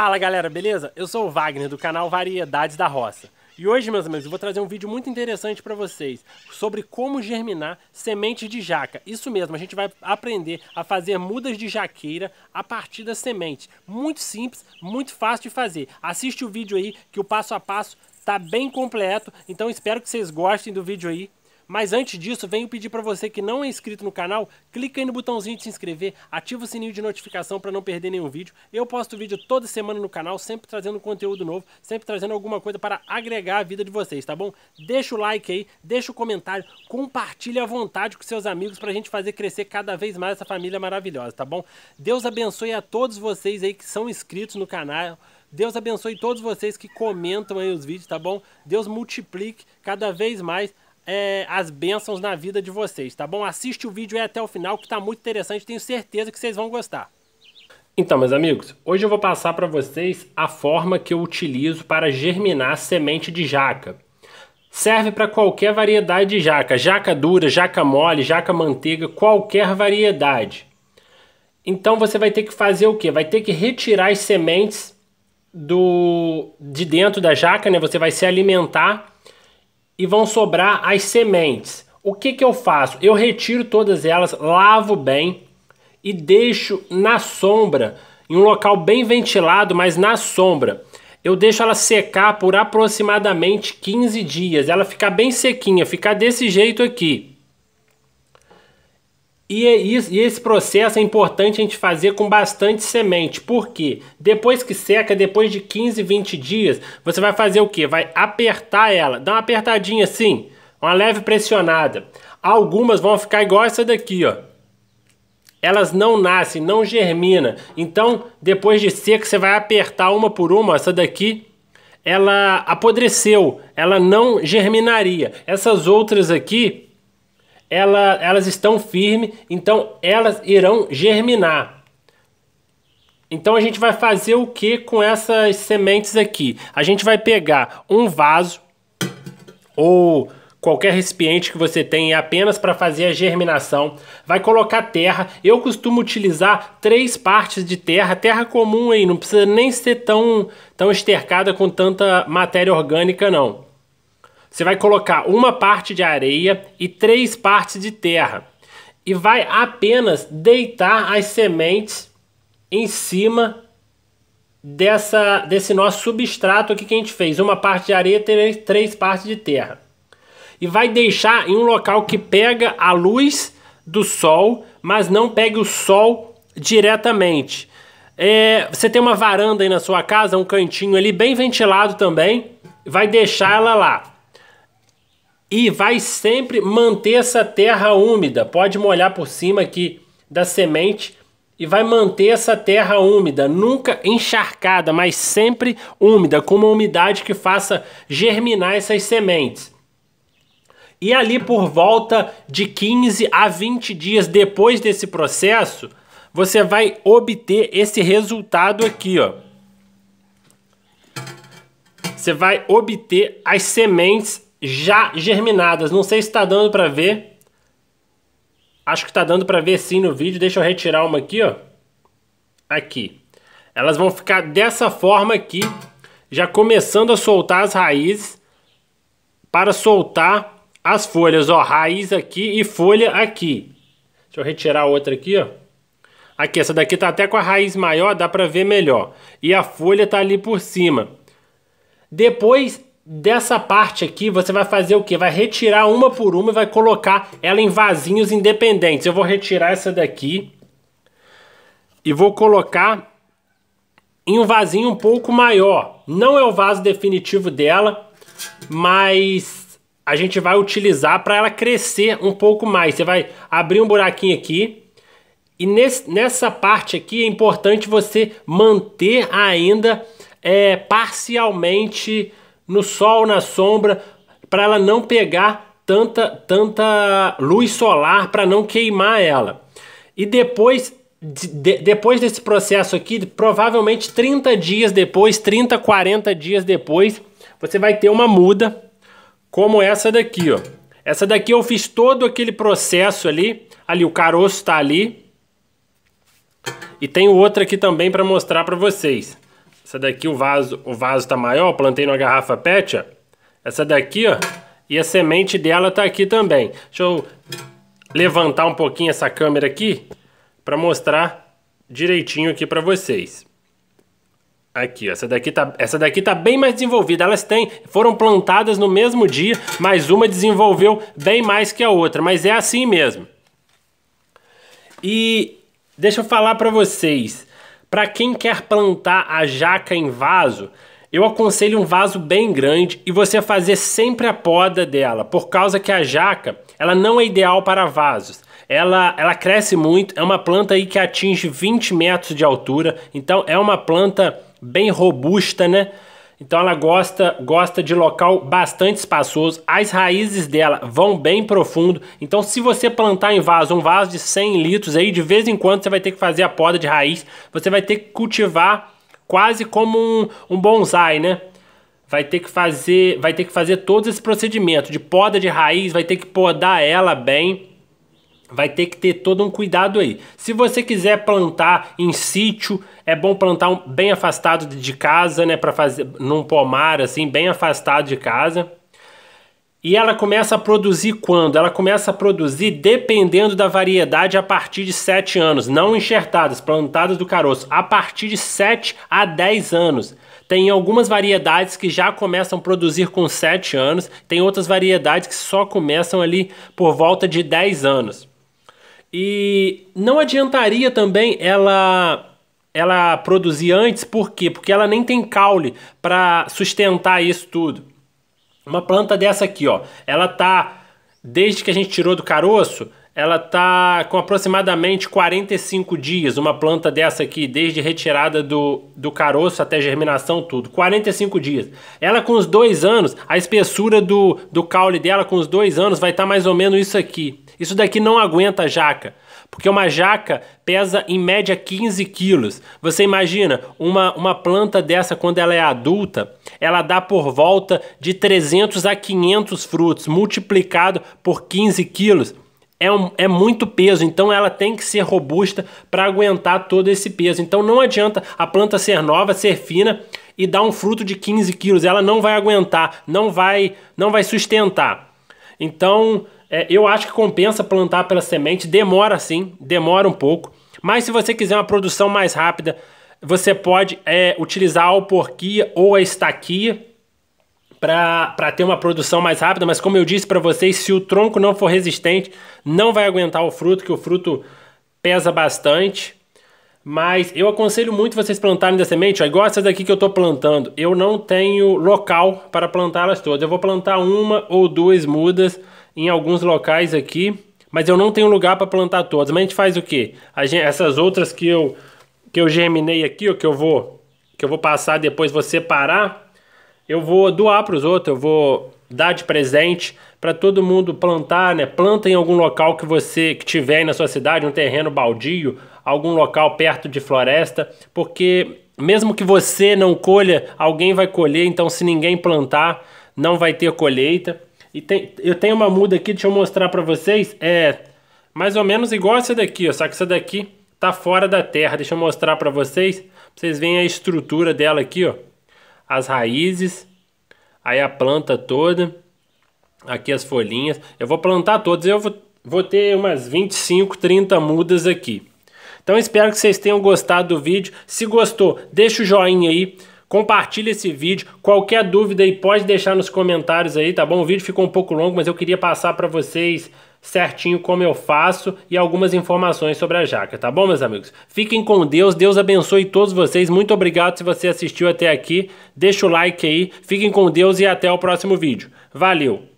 Fala galera, beleza? Eu sou o Wagner do canal Variedades da Roça. E hoje, meus amigos, eu vou trazer um vídeo muito interessante para vocês sobre como germinar sementes de jaca. Isso mesmo, a gente vai aprender a fazer mudas de jaqueira a partir da semente. Muito simples, muito fácil de fazer. Assiste o vídeo aí que o passo a passo tá bem completo. Então espero que vocês gostem do vídeo aí. Mas antes disso, venho pedir para você que não é inscrito no canal, clica aí no botãozinho de se inscrever, ativa o sininho de notificação para não perder nenhum vídeo. Eu posto vídeo toda semana no canal, sempre trazendo conteúdo novo, sempre trazendo alguma coisa para agregar a vida de vocês, tá bom? Deixa o like aí, deixa o comentário, compartilha à vontade com seus amigos para a gente fazer crescer cada vez mais essa família maravilhosa, tá bom? Deus abençoe a todos vocês aí que são inscritos no canal. Deus abençoe todos vocês que comentam aí os vídeos, tá bom? Deus multiplique cada vez mais é, as bênçãos na vida de vocês, tá bom? Assiste o vídeo aí até o final que está muito interessante, tenho certeza que vocês vão gostar. Então, meus amigos, hoje eu vou passar para vocês a forma que eu utilizo para germinar semente de jaca. Serve para qualquer variedade de jaca, jaca dura, jaca mole, jaca manteiga, qualquer variedade. Então você vai ter que fazer o que? Vai ter que retirar as sementes do de dentro da jaca, né? Você vai se alimentar e vão sobrar as sementes. O que, que eu faço? Eu retiro todas elas, lavo bem e deixo na sombra, em um local bem ventilado, mas na sombra. Eu deixo ela secar por aproximadamente 15 dias, ela ficar bem sequinha, ficar desse jeito aqui. E, é e esse processo é importante a gente fazer com bastante semente, porque depois que seca, depois de 15, 20 dias, você vai fazer o que? Vai apertar ela, dá uma apertadinha assim, uma leve pressionada. Algumas vão ficar igual essa daqui, ó. Elas não nascem, não germina. Então, depois de seca, você vai apertar uma por uma, essa daqui, ela apodreceu, ela não germinaria. Essas outras aqui, ela, elas estão firmes, então elas irão germinar. Então a gente vai fazer o que com essas sementes aqui? A gente vai pegar um vaso ou qualquer recipiente que você tenha é apenas para fazer a germinação, vai colocar terra. Eu costumo utilizar três partes de terra, terra comum aí, não precisa nem ser tão, tão estercada com tanta matéria orgânica não. Você vai colocar uma parte de areia e três partes de terra e vai apenas deitar as sementes em cima dessa, desse nosso substrato aqui que a gente fez. Uma parte de areia e três partes de terra. E vai deixar em um local que pega a luz do sol, mas não pegue o sol diretamente. É, você tem uma varanda aí na sua casa, um cantinho ali bem ventilado também, vai deixar ela lá e vai sempre manter essa terra úmida. Pode molhar por cima aqui da semente e vai manter essa terra úmida, nunca encharcada, mas sempre úmida, com uma umidade que faça germinar essas sementes. E ali por volta de 15 a 20 dias depois desse processo, você vai obter esse resultado aqui, ó. Você vai obter as sementes já germinadas. Não sei se está dando para ver. Acho que está dando para ver sim no vídeo. Deixa eu retirar uma aqui, ó. Aqui. Elas vão ficar dessa forma aqui, já começando a soltar as raízes para soltar as folhas, ó, raiz aqui e folha aqui. Deixa eu retirar outra aqui, ó. Aqui, essa daqui tá até com a raiz maior, dá para ver melhor. E a folha tá ali por cima. Depois Dessa parte aqui, você vai fazer o que? Vai retirar uma por uma e vai colocar ela em vasinhos independentes. Eu vou retirar essa daqui e vou colocar em um vasinho um pouco maior. Não é o vaso definitivo dela, mas a gente vai utilizar para ela crescer um pouco mais. Você vai abrir um buraquinho aqui e nesse, nessa parte aqui é importante você manter ainda é, parcialmente no sol, na sombra, para ela não pegar tanta, tanta luz solar para não queimar ela. E depois, de, depois desse processo aqui, provavelmente 30 dias depois, 30, 40 dias depois, você vai ter uma muda como essa daqui, ó. Essa daqui eu fiz todo aquele processo ali, ali o caroço está ali. E tem outra aqui também para mostrar para vocês. Essa daqui o vaso, o vaso tá maior, plantei numa garrafa PET, ó. Essa daqui, ó, e a semente dela tá aqui também. Deixa eu levantar um pouquinho essa câmera aqui para mostrar direitinho aqui para vocês. Aqui, ó, essa daqui, tá, essa daqui tá bem mais desenvolvida. Elas têm, foram plantadas no mesmo dia, mas uma desenvolveu bem mais que a outra, mas é assim mesmo. E deixa eu falar para vocês, para quem quer plantar a jaca em vaso, eu aconselho um vaso bem grande e você fazer sempre a poda dela, por causa que a jaca, ela não é ideal para vasos. Ela, ela cresce muito, é uma planta aí que atinge 20 metros de altura, então é uma planta bem robusta, né? Então ela gosta, gosta de local bastante espaçoso, as raízes dela vão bem profundo. Então se você plantar em vaso, um vaso de 100 litros aí, de vez em quando você vai ter que fazer a poda de raiz, você vai ter que cultivar quase como um, um bonsai, né? Vai ter que fazer, vai ter que fazer todo esse procedimento de poda de raiz, vai ter que podar ela bem Vai ter que ter todo um cuidado aí. Se você quiser plantar em sítio, é bom plantar bem afastado de casa, né, para fazer num pomar assim, bem afastado de casa. E ela começa a produzir quando? Ela começa a produzir dependendo da variedade a partir de 7 anos, não enxertadas, plantadas do caroço, a partir de 7 a 10 anos. Tem algumas variedades que já começam a produzir com 7 anos, tem outras variedades que só começam ali por volta de 10 anos. E não adiantaria também ela ela produzir antes, por quê? Porque ela nem tem caule para sustentar isso tudo. Uma planta dessa aqui, ó, ela tá desde que a gente tirou do caroço, ela tá com aproximadamente 45 dias, uma planta dessa aqui, desde retirada do, do caroço até germinação, tudo. 45 dias. Ela com os dois anos, a espessura do, do caule dela com os dois anos vai estar tá mais ou menos isso aqui. Isso daqui não aguenta jaca, porque uma jaca pesa em média 15 quilos. Você imagina, uma, uma planta dessa, quando ela é adulta, ela dá por volta de 300 a 500 frutos, multiplicado por 15 quilos. É, um, é, muito peso, então ela tem que ser robusta para aguentar todo esse peso. Então não adianta a planta ser nova, ser fina e dar um fruto de 15 quilos. Ela não vai aguentar, não vai, não vai sustentar. Então, é, eu acho que compensa plantar pela semente, demora sim, demora um pouco. Mas se você quiser uma produção mais rápida, você pode é, utilizar a alporquia ou a estaquia para ter uma produção mais rápida, mas como eu disse para vocês, se o tronco não for resistente, não vai aguentar o fruto, que o fruto pesa bastante. Mas eu aconselho muito vocês plantarem da semente, ó, igual essas daqui que eu estou plantando. Eu não tenho local para plantá-las todas. Eu vou plantar uma ou duas mudas em alguns locais aqui, mas eu não tenho lugar para plantar todas. Mas a gente faz o quê? Gente, essas outras que eu, que eu germinei aqui, ó, que eu vou que eu vou passar depois, vou separar, eu vou doar para os outros, eu vou dar de presente para todo mundo plantar, né? Planta em algum local que você que tiver aí na sua cidade, um terreno baldio, algum local perto de floresta, porque mesmo que você não colha, alguém vai colher, então se ninguém plantar, não vai ter colheita. E tem, eu tenho uma muda aqui, deixa eu mostrar para vocês, é mais ou menos igual essa daqui, ó, só que essa daqui tá fora da terra. Deixa eu mostrar para vocês, vocês veem a estrutura dela aqui, ó. As raízes, aí a planta toda, aqui as folhinhas. Eu vou plantar todas, eu vou, vou ter umas 25, 30 mudas aqui. Então espero que vocês tenham gostado do vídeo. Se gostou, deixa o joinha aí. Compartilha esse vídeo. Qualquer dúvida aí pode deixar nos comentários aí, tá bom? O vídeo ficou um pouco longo, mas eu queria passar para vocês certinho como eu faço e algumas informações sobre a jaca, tá bom, meus amigos? Fiquem com Deus, Deus abençoe todos vocês. Muito obrigado se você assistiu até aqui. Deixa o like aí. Fiquem com Deus e até o próximo vídeo. Valeu.